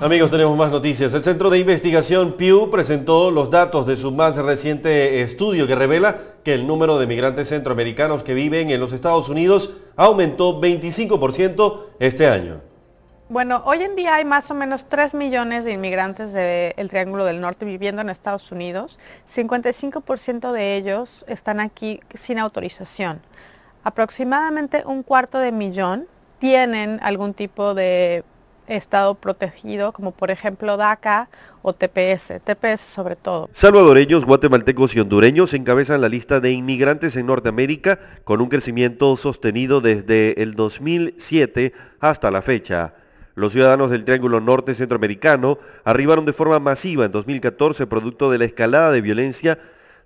Amigos, tenemos más noticias. El Centro de Investigación Pew presentó los datos de su más reciente estudio que revela que el número de migrantes centroamericanos que viven en los Estados Unidos aumentó 25% este año. Bueno, hoy en día hay más o menos 3 millones de inmigrantes del Triángulo del Norte viviendo en Estados Unidos. 55% de ellos están aquí sin autorización. Aproximadamente un cuarto de millón tienen algún tipo de estado protegido, como por ejemplo DACA o TPS, TPS sobre todo. Salvadoreños, guatemaltecos y hondureños encabezan la lista de inmigrantes en Norteamérica con un crecimiento sostenido desde el 2007 hasta la fecha. Los ciudadanos del Triángulo Norte Centroamericano arribaron de forma masiva en 2014 producto de la escalada de violencia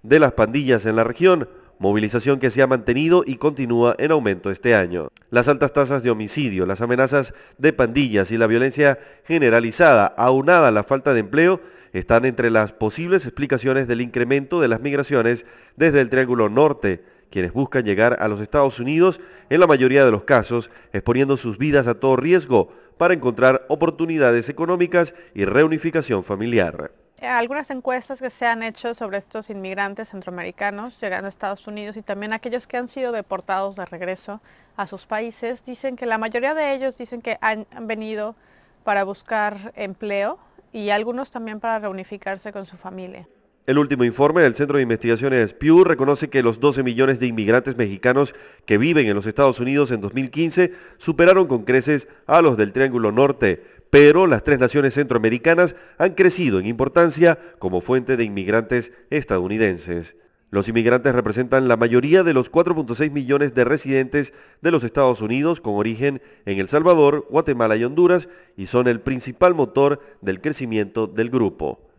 de las pandillas en la región movilización que se ha mantenido y continúa en aumento este año. Las altas tasas de homicidio, las amenazas de pandillas y la violencia generalizada, aunada a la falta de empleo, están entre las posibles explicaciones del incremento de las migraciones desde el Triángulo Norte, quienes buscan llegar a los Estados Unidos en la mayoría de los casos, exponiendo sus vidas a todo riesgo para encontrar oportunidades económicas y reunificación familiar. Eh, algunas encuestas que se han hecho sobre estos inmigrantes centroamericanos llegando a Estados Unidos y también aquellos que han sido deportados de regreso a sus países, dicen que la mayoría de ellos dicen que han, venido para buscar empleo y algunos también para reunificarse con su familia. El último informe del Centro de Investigaciones Pew reconoce que los 12 millones de inmigrantes mexicanos que viven en los Estados Unidos en 2015 superaron con creces a los del Triángulo Norte, pero las tres naciones centroamericanas han crecido en importancia como fuente de inmigrantes estadounidenses. Los inmigrantes representan la mayoría de los 4.6 millones de residentes de los Estados Unidos con origen en El Salvador, Guatemala y Honduras y son el principal motor del crecimiento del grupo.